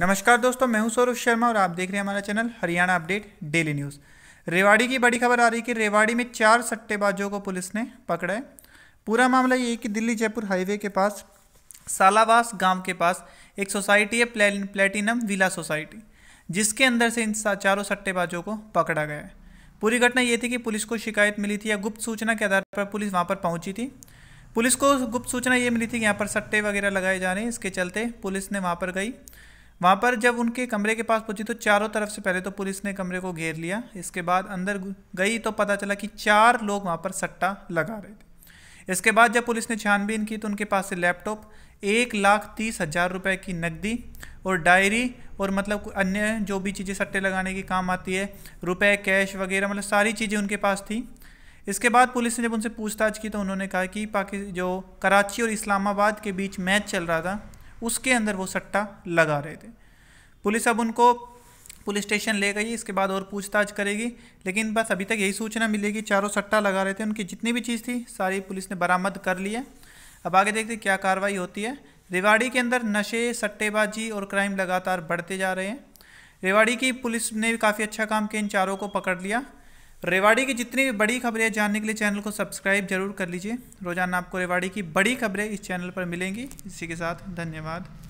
नमस्कार दोस्तों मैं हूं सौरभ शर्मा और आप देख रहे हैं हमारा channel Haryana update daily news Rewari की बड़ी खबर आ रही है कि रेवाड़ी में चार सट्टेबाजों को पुलिस ने पकड़ा है पूरा मामला ये है कि दिल्ली जयपुर हाईवे के पास सालावास गांव के पास एक सोसाइटी है प्लेटिनम विला सोसाइटी जिसके अंदर से इन चारों सट्टेबाजों को पकड़ा गया है पूरी घटना ये थी कि पुलिस को शिकायत मिली थी या गुप्त सूचना के आधार पर पुलिस वहाँ पर पहुँची थी पुलिस को गुप्त सूचना ये मिली थी कि यहाँ पर सट्टे वगैरह लगाए जा रहे हैं इसके चलते पुलिस ने वहाँ पर गई वहाँ पर जब उनके कमरे के पास पहुंची तो चारों तरफ से पहले तो पुलिस ने कमरे को घेर लिया इसके बाद अंदर गई तो पता चला कि चार लोग वहाँ पर सट्टा लगा रहे थे इसके बाद जब पुलिस ने छानबीन की तो उनके पास से लैपटॉप एक लाख तीस हज़ार रुपये की नकदी और डायरी और मतलब अन्य जो भी चीज़ें सट्टे लगाने की काम आती है रुपए कैश वगैरह मतलब सारी चीज़ें उनके पास थी इसके बाद पुलिस ने जब उनसे पूछताछ की तो उन्होंने कहा कि पाकि जो कराची और इस्लामाबाद के बीच मैच चल रहा था उसके अंदर वो सट्टा लगा रहे थे पुलिस अब उनको पुलिस स्टेशन ले गई इसके बाद और पूछताछ करेगी लेकिन बस अभी तक यही सूचना मिलेगी चारों सट्टा लगा रहे थे उनकी जितनी भी चीज़ थी सारी पुलिस ने बरामद कर ली है अब आगे देखते क्या कार्रवाई होती है रेवाड़ी के अंदर नशे सट्टेबाजी और क्राइम लगातार बढ़ते जा रहे हैं रेवाड़ी की पुलिस ने भी काफ़ी अच्छा काम किया इन चारों को पकड़ लिया रेवाड़ी की जितनी भी बड़ी खबरें जानने के लिए चैनल को सब्सक्राइब जरूर कर लीजिए रोजाना आपको रेवाड़ी की बड़ी खबरें इस चैनल पर मिलेंगी इसी के साथ धन्यवाद